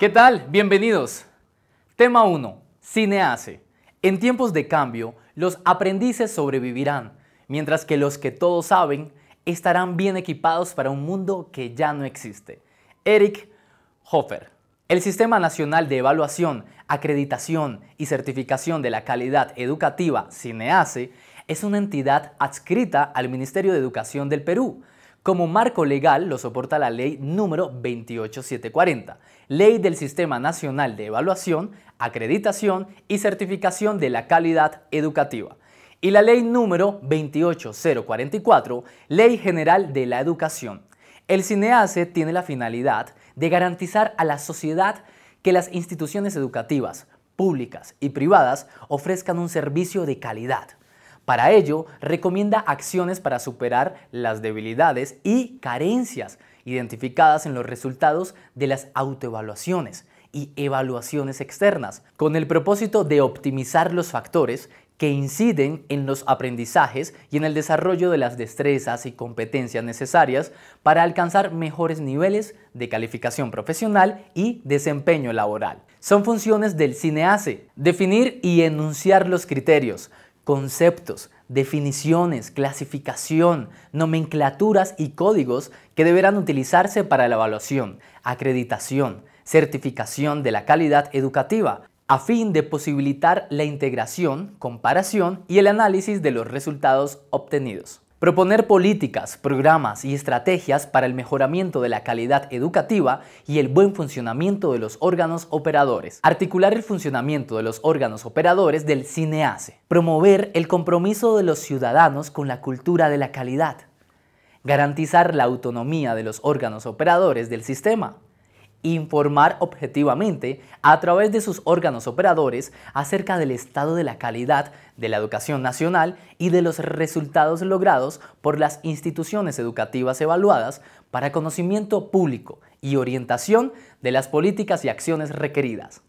¿Qué tal? Bienvenidos. Tema 1. Cinease. En tiempos de cambio, los aprendices sobrevivirán, mientras que los que todos saben estarán bien equipados para un mundo que ya no existe. Eric Hofer. El Sistema Nacional de Evaluación, Acreditación y Certificación de la Calidad Educativa, CINEACE, es una entidad adscrita al Ministerio de Educación del Perú, como marco legal lo soporta la ley número 28740, Ley del Sistema Nacional de Evaluación, Acreditación y Certificación de la Calidad Educativa y la ley número 28044, Ley General de la Educación. El CINEACE tiene la finalidad de garantizar a la sociedad que las instituciones educativas, públicas y privadas ofrezcan un servicio de calidad para ello, recomienda acciones para superar las debilidades y carencias identificadas en los resultados de las autoevaluaciones y evaluaciones externas, con el propósito de optimizar los factores que inciden en los aprendizajes y en el desarrollo de las destrezas y competencias necesarias para alcanzar mejores niveles de calificación profesional y desempeño laboral. Son funciones del CINEACE, definir y enunciar los criterios, conceptos, definiciones, clasificación, nomenclaturas y códigos que deberán utilizarse para la evaluación, acreditación, certificación de la calidad educativa, a fin de posibilitar la integración, comparación y el análisis de los resultados obtenidos. Proponer políticas, programas y estrategias para el mejoramiento de la calidad educativa y el buen funcionamiento de los órganos operadores. Articular el funcionamiento de los órganos operadores del CINEACE. Promover el compromiso de los ciudadanos con la cultura de la calidad. Garantizar la autonomía de los órganos operadores del sistema informar objetivamente a través de sus órganos operadores acerca del estado de la calidad de la educación nacional y de los resultados logrados por las instituciones educativas evaluadas para conocimiento público y orientación de las políticas y acciones requeridas.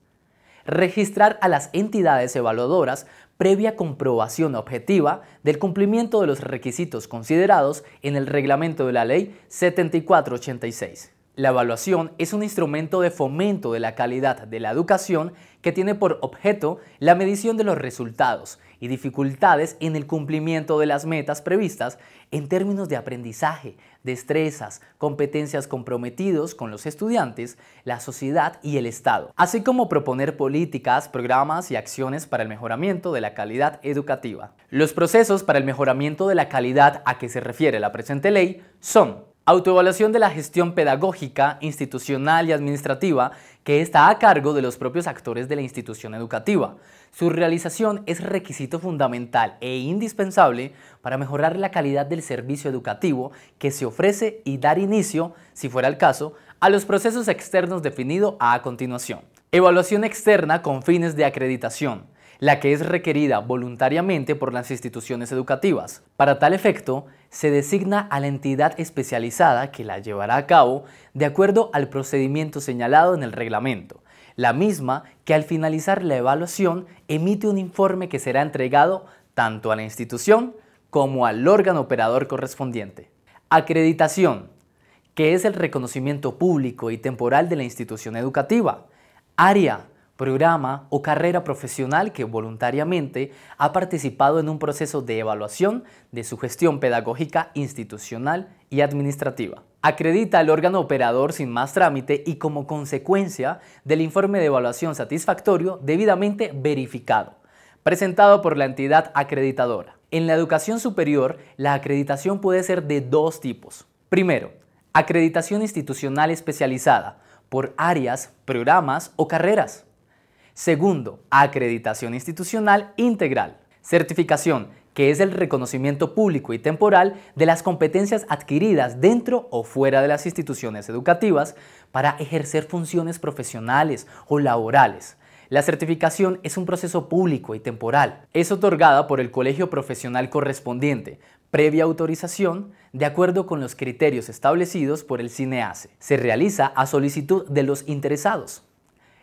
Registrar a las entidades evaluadoras previa comprobación objetiva del cumplimiento de los requisitos considerados en el reglamento de la Ley 7486. La evaluación es un instrumento de fomento de la calidad de la educación que tiene por objeto la medición de los resultados y dificultades en el cumplimiento de las metas previstas en términos de aprendizaje, destrezas, competencias comprometidos con los estudiantes, la sociedad y el Estado, así como proponer políticas, programas y acciones para el mejoramiento de la calidad educativa. Los procesos para el mejoramiento de la calidad a que se refiere la presente ley son Autoevaluación de la gestión pedagógica, institucional y administrativa que está a cargo de los propios actores de la institución educativa. Su realización es requisito fundamental e indispensable para mejorar la calidad del servicio educativo que se ofrece y dar inicio, si fuera el caso, a los procesos externos definidos a continuación. Evaluación externa con fines de acreditación la que es requerida voluntariamente por las instituciones educativas. Para tal efecto, se designa a la entidad especializada que la llevará a cabo de acuerdo al procedimiento señalado en el reglamento, la misma que al finalizar la evaluación emite un informe que será entregado tanto a la institución como al órgano operador correspondiente. Acreditación, que es el reconocimiento público y temporal de la institución educativa. Área, programa o carrera profesional que voluntariamente ha participado en un proceso de evaluación de su gestión pedagógica institucional y administrativa. Acredita al órgano operador sin más trámite y como consecuencia del informe de evaluación satisfactorio debidamente verificado, presentado por la entidad acreditadora. En la educación superior, la acreditación puede ser de dos tipos. Primero, acreditación institucional especializada por áreas, programas o carreras. Segundo, acreditación institucional integral. Certificación, que es el reconocimiento público y temporal de las competencias adquiridas dentro o fuera de las instituciones educativas para ejercer funciones profesionales o laborales. La certificación es un proceso público y temporal. Es otorgada por el colegio profesional correspondiente, previa autorización, de acuerdo con los criterios establecidos por el CINEACE. Se realiza a solicitud de los interesados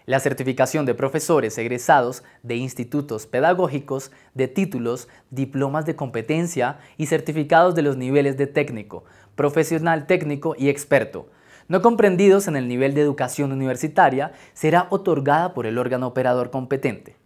la certificación de profesores egresados de institutos pedagógicos, de títulos, diplomas de competencia y certificados de los niveles de técnico, profesional técnico y experto, no comprendidos en el nivel de educación universitaria, será otorgada por el órgano operador competente,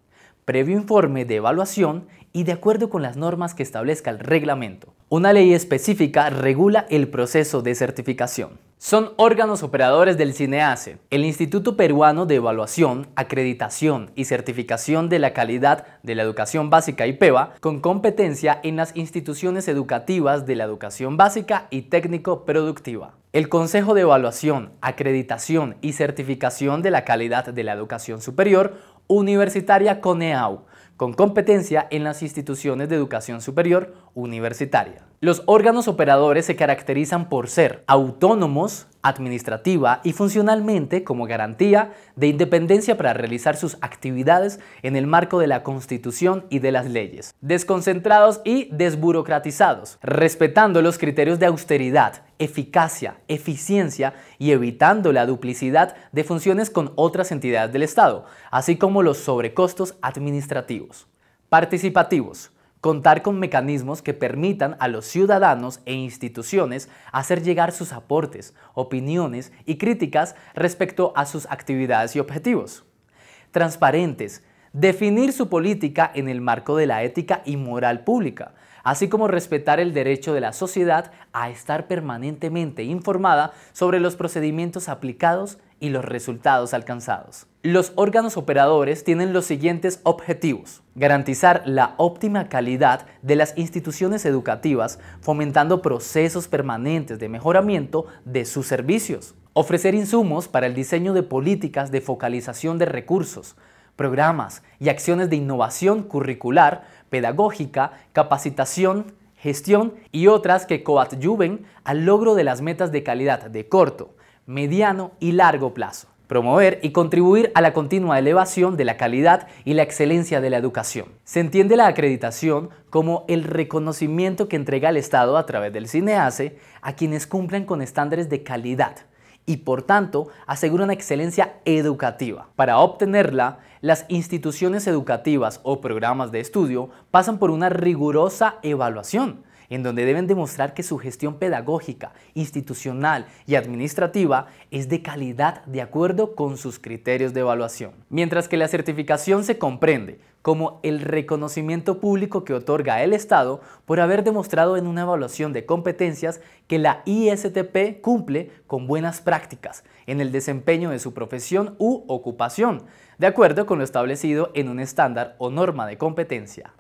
previo informe de evaluación y de acuerdo con las normas que establezca el reglamento. Una ley específica regula el proceso de certificación. Son órganos operadores del CINEACE, el Instituto Peruano de Evaluación, Acreditación y Certificación de la Calidad de la Educación Básica y PEBA, con competencia en las instituciones educativas de la educación básica y técnico-productiva. El Consejo de Evaluación, Acreditación y Certificación de la Calidad de la Educación Superior Universitaria CONEAU, con competencia en las instituciones de educación superior universitaria. Los órganos operadores se caracterizan por ser autónomos, administrativa y funcionalmente como garantía de independencia para realizar sus actividades en el marco de la Constitución y de las leyes, desconcentrados y desburocratizados, respetando los criterios de austeridad, eficacia, eficiencia y evitando la duplicidad de funciones con otras entidades del Estado, así como los sobrecostos administrativos. Participativos contar con mecanismos que permitan a los ciudadanos e instituciones hacer llegar sus aportes, opiniones y críticas respecto a sus actividades y objetivos. Transparentes, definir su política en el marco de la ética y moral pública, así como respetar el derecho de la sociedad a estar permanentemente informada sobre los procedimientos aplicados y los resultados alcanzados. Los órganos operadores tienen los siguientes objetivos. Garantizar la óptima calidad de las instituciones educativas, fomentando procesos permanentes de mejoramiento de sus servicios. Ofrecer insumos para el diseño de políticas de focalización de recursos, programas y acciones de innovación curricular, pedagógica, capacitación, gestión y otras que coadyuven al logro de las metas de calidad de corto, mediano y largo plazo. Promover y contribuir a la continua elevación de la calidad y la excelencia de la educación. Se entiende la acreditación como el reconocimiento que entrega el Estado a través del CINEACE a quienes cumplen con estándares de calidad, y por tanto aseguran excelencia educativa. Para obtenerla, las instituciones educativas o programas de estudio pasan por una rigurosa evaluación en donde deben demostrar que su gestión pedagógica, institucional y administrativa es de calidad de acuerdo con sus criterios de evaluación. Mientras que la certificación se comprende como el reconocimiento público que otorga el Estado por haber demostrado en una evaluación de competencias que la ISTP cumple con buenas prácticas en el desempeño de su profesión u ocupación, de acuerdo con lo establecido en un estándar o norma de competencia.